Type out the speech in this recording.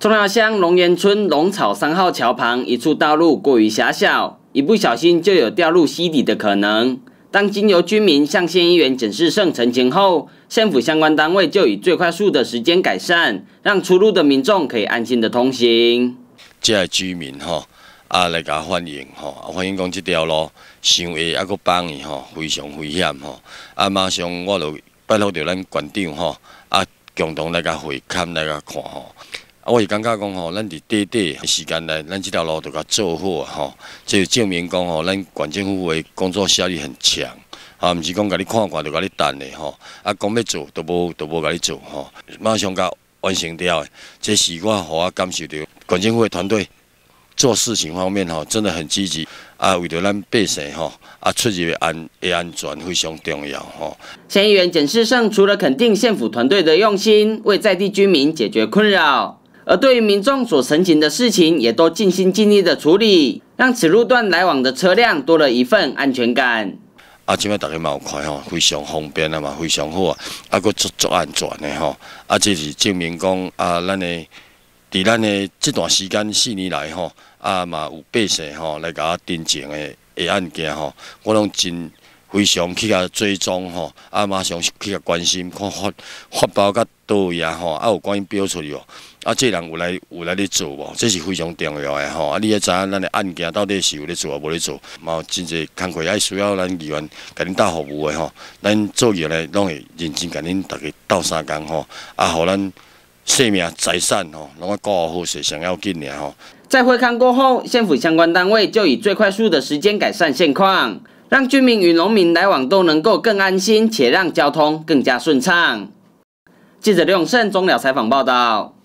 中寮乡龙岩村龙草三号桥旁一处道路过于狭小，一不小心就有掉入溪底的可能。当经由居民向县议员简世胜澄清后，县府相关单位就以最快速的时间改善，让出入的民众可以安心的通行。这居民吼，啊来甲欢迎吼，欢迎讲这条路，上下啊个帮伊吼，非常危险吼，啊马上我就拜托着咱馆长吼，啊共同来甲会勘来甲看吼。我是感觉讲吼，咱伫短短时间内，咱即条路著甲做好吼。即证明讲吼，咱县政府诶工作效率很强，啊，毋是讲甲你看看就甲你等的吼。啊，讲要做都无都无甲你做吼，马上甲完成掉诶。即是我互我感受到，县政府诶团队做事情方面吼，真的很积极。啊，为着咱百姓吼，啊，出入的安诶安全非常重要吼。县议员简世胜除了肯定县府团队的用心，为在地居民解决困扰。而对于民众所申请的事情，也都尽心尽力的处理，让此路段来往的车辆多了一份安全感。啊，前面大家嘛有看吼，非常方便啊嘛，非常好啊，啊，佫足足安全的吼，啊，这是证明讲啊，咱的伫咱的这段时间四年来吼，啊嘛有百姓吼来甲丁情的的案件吼，我拢真。非常去甲追踪吼，啊马上去甲关心，看发发包甲倒位啊吼，啊有关键标出去哦，啊这人有来有来咧做无？这是非常重要诶吼，啊你也知影咱诶案件到底是有咧做啊，无咧做，嘛有真济工课爱需要咱医员甲恁带服务诶吼，咱作业咧拢会认真甲恁大家斗相共吼，啊，互咱性命财产吼，拢啊顾好是上要紧诶吼。在会看过后，县府相关单位就以最快速的时间改善现况。让居民与农民来往都能够更安心，且让交通更加顺畅。记者刘永胜终了采访报道。